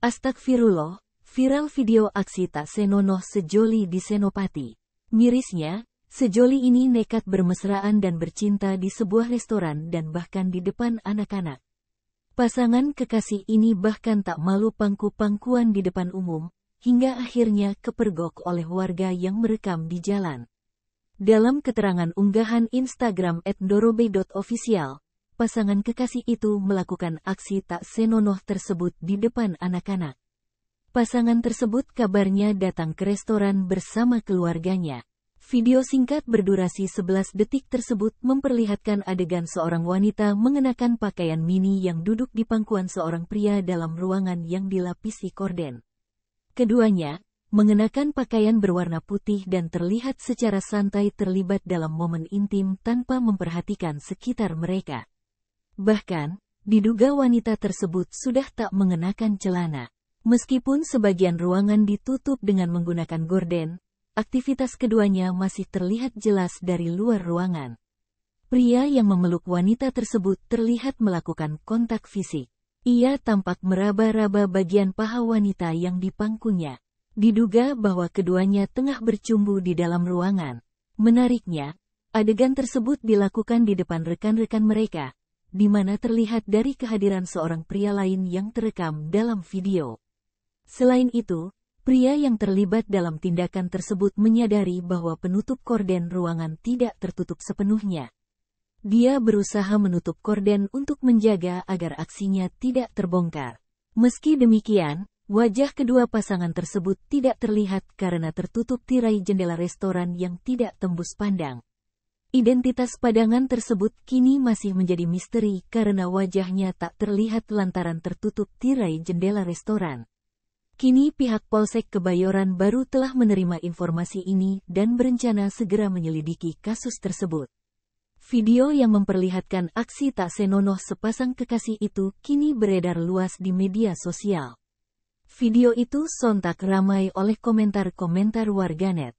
Astagfirullah, viral video aksi tak senonoh sejoli di Senopati. Mirisnya, sejoli ini nekat bermesraan dan bercinta di sebuah restoran dan bahkan di depan anak-anak. Pasangan kekasih ini bahkan tak malu pangku-pangkuan di depan umum, hingga akhirnya kepergok oleh warga yang merekam di jalan. Dalam keterangan unggahan Instagram @dorobe.official, pasangan kekasih itu melakukan aksi tak senonoh tersebut di depan anak-anak. Pasangan tersebut kabarnya datang ke restoran bersama keluarganya. Video singkat berdurasi 11 detik tersebut memperlihatkan adegan seorang wanita mengenakan pakaian mini yang duduk di pangkuan seorang pria dalam ruangan yang dilapisi korden. Keduanya, mengenakan pakaian berwarna putih dan terlihat secara santai terlibat dalam momen intim tanpa memperhatikan sekitar mereka. Bahkan, diduga wanita tersebut sudah tak mengenakan celana. Meskipun sebagian ruangan ditutup dengan menggunakan gorden, aktivitas keduanya masih terlihat jelas dari luar ruangan. Pria yang memeluk wanita tersebut terlihat melakukan kontak fisik. Ia tampak meraba-raba bagian paha wanita yang dipangkunya. Diduga bahwa keduanya tengah bercumbu di dalam ruangan. Menariknya, adegan tersebut dilakukan di depan rekan-rekan mereka, di mana terlihat dari kehadiran seorang pria lain yang terekam dalam video. Selain itu, pria yang terlibat dalam tindakan tersebut menyadari bahwa penutup korden ruangan tidak tertutup sepenuhnya. Dia berusaha menutup korden untuk menjaga agar aksinya tidak terbongkar. Meski demikian, wajah kedua pasangan tersebut tidak terlihat karena tertutup tirai jendela restoran yang tidak tembus pandang. Identitas padangan tersebut kini masih menjadi misteri karena wajahnya tak terlihat lantaran tertutup tirai jendela restoran. Kini pihak Polsek Kebayoran baru telah menerima informasi ini dan berencana segera menyelidiki kasus tersebut. Video yang memperlihatkan aksi tak senonoh sepasang kekasih itu kini beredar luas di media sosial. Video itu sontak ramai oleh komentar-komentar warganet.